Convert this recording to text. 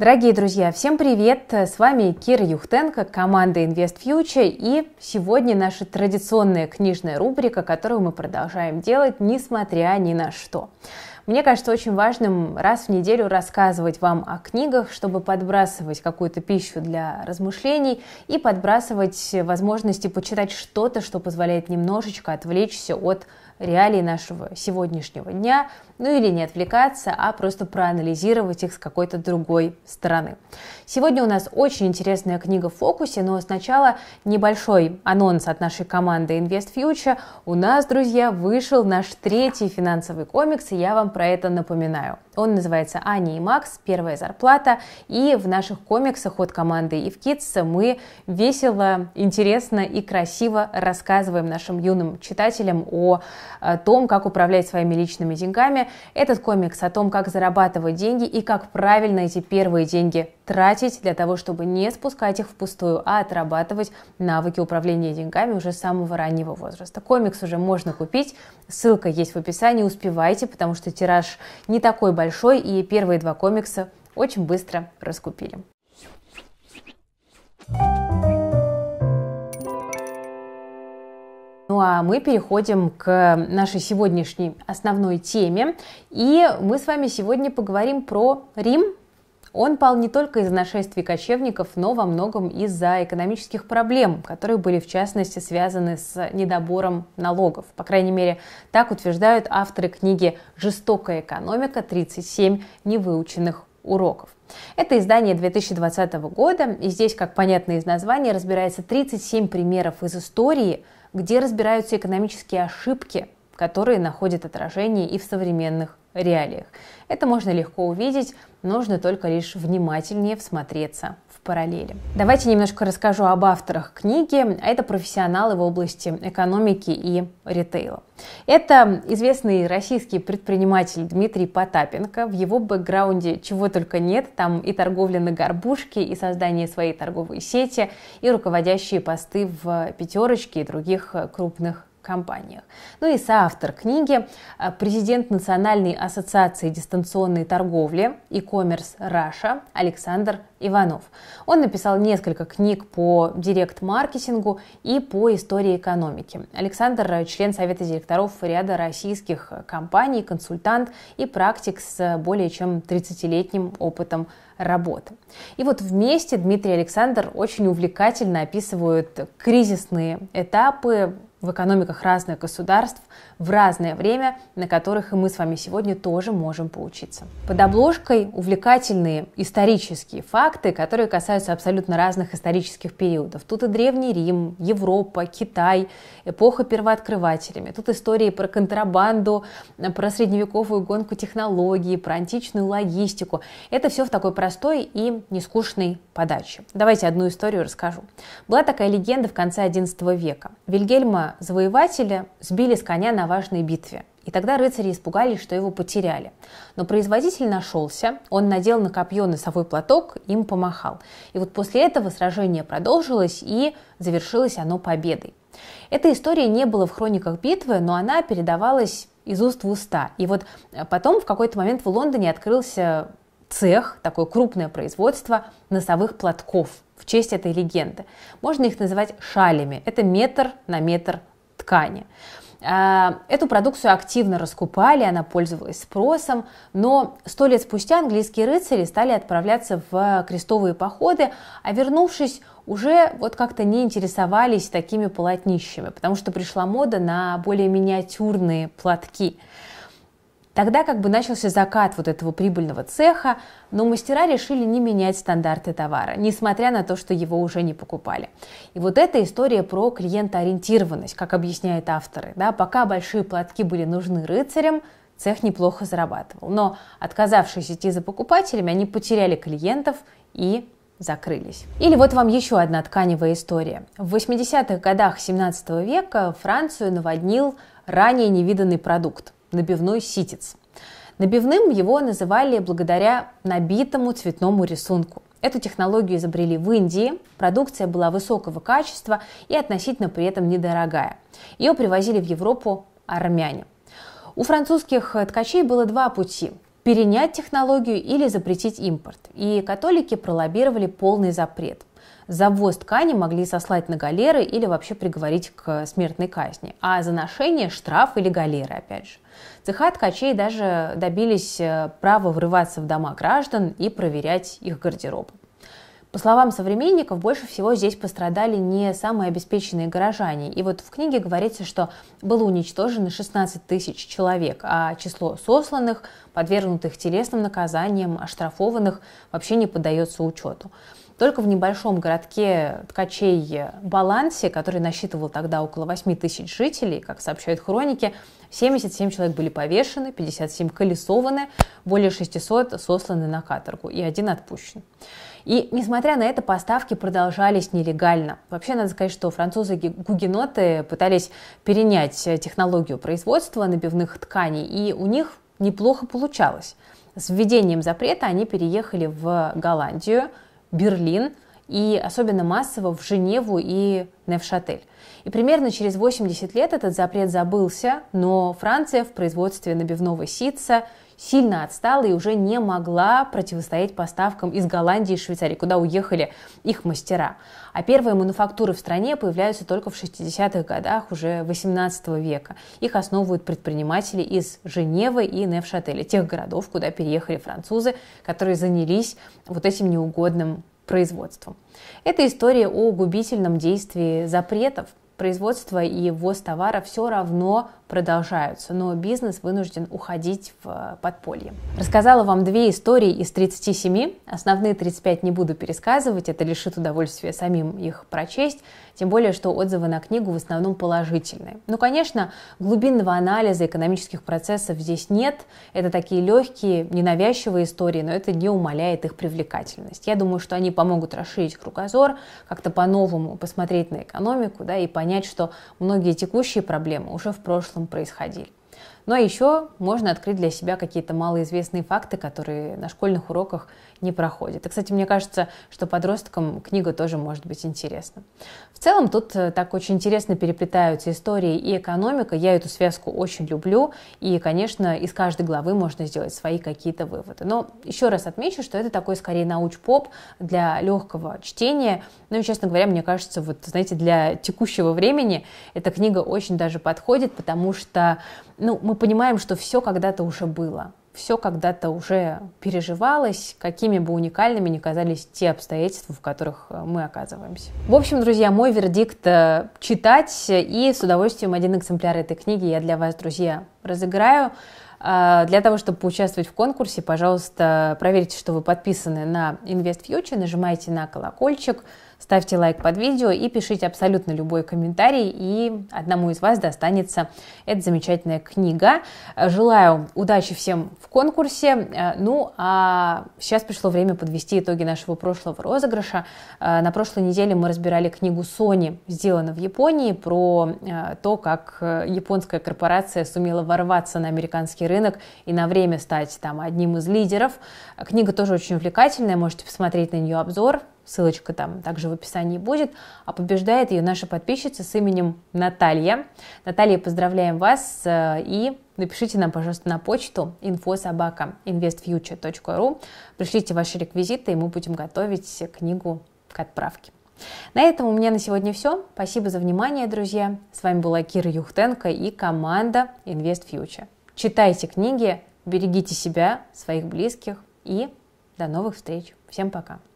Дорогие друзья, всем привет! С вами Кира Юхтенко, команда Invest Future, и сегодня наша традиционная книжная рубрика, которую мы продолжаем делать, несмотря ни на что. Мне кажется очень важным раз в неделю рассказывать вам о книгах, чтобы подбрасывать какую-то пищу для размышлений и подбрасывать возможности почитать что-то, что позволяет немножечко отвлечься от реалий нашего сегодняшнего дня, ну или не отвлекаться, а просто проанализировать их с какой-то другой стороны. Сегодня у нас очень интересная книга в фокусе, но сначала небольшой анонс от нашей команды Invest Future. У нас, друзья, вышел наш третий финансовый комикс, и я вам про это напоминаю. Он называется «Аня и Макс. Первая зарплата», и в наших комиксах от команды IfKids мы весело, интересно и красиво рассказываем нашим юным читателям о том, как управлять своими личными деньгами. Этот комикс о том, как зарабатывать деньги и как правильно эти первые деньги тратить для того, чтобы не спускать их впустую, а отрабатывать навыки управления деньгами уже с самого раннего возраста. Комикс уже можно купить, ссылка есть в описании, успевайте, потому что тираж не такой большой, и первые два комикса очень быстро раскупили. thank you Ну а мы переходим к нашей сегодняшней основной теме. И мы с вами сегодня поговорим про Рим. Он пал не только из-за нашествий кочевников, но во многом из-за экономических проблем, которые были в частности связаны с недобором налогов. По крайней мере, так утверждают авторы книги «Жестокая экономика. 37 невыученных уроков. Это издание 2020 года, и здесь, как понятно из названия, разбирается 37 примеров из истории – где разбираются экономические ошибки, которые находят отражение и в современных реалиях. Это можно легко увидеть, нужно только лишь внимательнее всмотреться в параллели. Давайте немножко расскажу об авторах книги. Это профессионалы в области экономики и ритейла. Это известный российский предприниматель Дмитрий Потапенко. В его бэкграунде чего только нет. Там и торговля на горбушке, и создание своей торговой сети, и руководящие посты в пятерочке и других крупных компаниях. Ну и соавтор книги э, президент Национальной ассоциации дистанционной торговли и коммерс Раша Александр Иванов. Он написал несколько книг по директ-маркетингу и по истории экономики. Александр э, – член Совета директоров ряда российских э, компаний, консультант и практик с более чем 30-летним опытом работы. И вот вместе Дмитрий и Александр очень увлекательно описывают кризисные этапы в экономиках разных государств в разное время, на которых и мы с вами сегодня тоже можем поучиться. Под обложкой увлекательные исторические факты, которые касаются абсолютно разных исторических периодов. Тут и Древний Рим, Европа, Китай, эпоха первооткрывателями. Тут истории про контрабанду, про средневековую гонку технологий, про античную логистику. Это все в такой простой и нескучной подачи. Давайте одну историю расскажу. Была такая легенда в конце XI века. Вильгельма Завоевателя сбили с коня на важной битве. И тогда рыцари испугались, что его потеряли. Но производитель нашелся, он надел на копье носовой платок, им помахал. И вот после этого сражение продолжилось, и завершилось оно победой. Эта история не была в хрониках битвы, но она передавалась из уст в уста. И вот э, потом в какой-то момент в Лондоне открылся цех, такое крупное производство носовых платков в честь этой легенды. Можно их называть шалями. Это метр на метр ткани. А, эту продукцию активно раскупали, она пользовалась спросом, но сто лет спустя английские рыцари стали отправляться в крестовые походы, а вернувшись, уже вот как-то не интересовались такими полотнищами, потому что пришла мода на более миниатюрные платки. Тогда как бы начался закат вот этого прибыльного цеха, но мастера решили не менять стандарты товара, несмотря на то, что его уже не покупали. И вот эта история про клиентоориентированность, как объясняют авторы. Да, пока большие платки были нужны рыцарям, цех неплохо зарабатывал. Но отказавшись идти за покупателями, они потеряли клиентов и закрылись. Или вот вам еще одна тканевая история. В 80-х годах 17 века Францию наводнил ранее невиданный продукт набивной ситец. Набивным его называли благодаря набитому цветному рисунку. Эту технологию изобрели в Индии, продукция была высокого качества и относительно при этом недорогая. Ее привозили в Европу армяне. У французских ткачей было два пути – перенять технологию или запретить импорт. И католики пролоббировали полный запрет. За ввоз ткани могли сослать на галеры или вообще приговорить к смертной казни, а за ношение – штраф или галеры, опять же. Цеха ткачей даже добились э, права врываться в дома граждан и проверять их гардероб. По словам современников, больше всего здесь пострадали не самые обеспеченные горожане. И вот в книге говорится, что было уничтожено 16 тысяч человек, а число сосланных, подвергнутых телесным наказаниям, оштрафованных вообще не поддается учету. Только в небольшом городке ткачей Балансе, который насчитывал тогда около 8 тысяч жителей, как сообщают хроники, 77 человек были повешены, 57 колесованы, более 600 сосланы на каторгу и один отпущен. И, несмотря на это, поставки продолжались нелегально. Вообще, надо сказать, что французы-гугеноты пытались перенять технологию производства набивных тканей, и у них неплохо получалось. С введением запрета они переехали в Голландию, Берлин и особенно массово в Женеву и Невшатель. И примерно через 80 лет этот запрет забылся, но Франция в производстве набивного ситца сильно отстала и уже не могла противостоять поставкам из Голландии и Швейцарии, куда уехали их мастера. А первые мануфактуры в стране появляются только в 60-х годах уже 18 века. Их основывают предприниматели из Женевы и Невшателя, тех городов, куда переехали французы, которые занялись вот этим неугодным производством. Это история о губительном действии запретов. Производство и ввоз товара все равно продолжаются, но бизнес вынужден уходить в э, подполье. Рассказала вам две истории из 37, основные 35 не буду пересказывать, это лишит удовольствия самим их прочесть, тем более, что отзывы на книгу в основном положительные. Ну, конечно, глубинного анализа экономических процессов здесь нет, это такие легкие, ненавязчивые истории, но это не умаляет их привлекательность. Я думаю, что они помогут расширить кругозор, как-то по-новому посмотреть на экономику, да, и понять, что многие текущие проблемы уже в прошлом происходили. Ну а еще можно открыть для себя какие-то малоизвестные факты, которые на школьных уроках не проходят. И, кстати, мне кажется, что подросткам книга тоже может быть интересна. В целом тут э, так очень интересно переплетаются истории и экономика. Я эту связку очень люблю. И, конечно, из каждой главы можно сделать свои какие-то выводы. Но еще раз отмечу, что это такой скорее науч-поп для легкого чтения. Ну и, честно говоря, мне кажется, вот, знаете, для текущего времени эта книга очень даже подходит, потому что ну, мы понимаем, что все когда-то уже было, все когда-то уже переживалось, какими бы уникальными ни казались те обстоятельства, в которых э, мы оказываемся. В общем, друзья, мой вердикт э, – читать, и с удовольствием один экземпляр этой книги я для вас, друзья, разыграю. А, для того, чтобы поучаствовать в конкурсе, пожалуйста, проверьте, что вы подписаны на Invest Future, нажимайте на колокольчик, ставьте лайк под видео и пишите абсолютно любой комментарий, и одному из вас достанется эта замечательная книга. Желаю удачи всем в конкурсе. Э, ну, а сейчас пришло время подвести итоги нашего прошлого розыгрыша. Э, на прошлой неделе мы разбирали книгу Sony, сделанную в Японии, про э, то, как японская корпорация сумела ворваться на американский рынок и на время стать там одним из лидеров. Книга тоже очень увлекательная, можете посмотреть на нее обзор, ссылочка там также в описании будет, а побеждает ее наша подписчица с именем Наталья. Наталья, поздравляем вас э, и напишите нам, пожалуйста, на почту infosobaka.investfuture.ru, пришлите ваши реквизиты, и мы будем готовить книгу к отправке. На этом у меня на сегодня все. Спасибо за внимание, друзья. С вами была Кира Юхтенко и команда Invest Future. Читайте книги, берегите себя, своих близких и до новых встреч. Всем пока.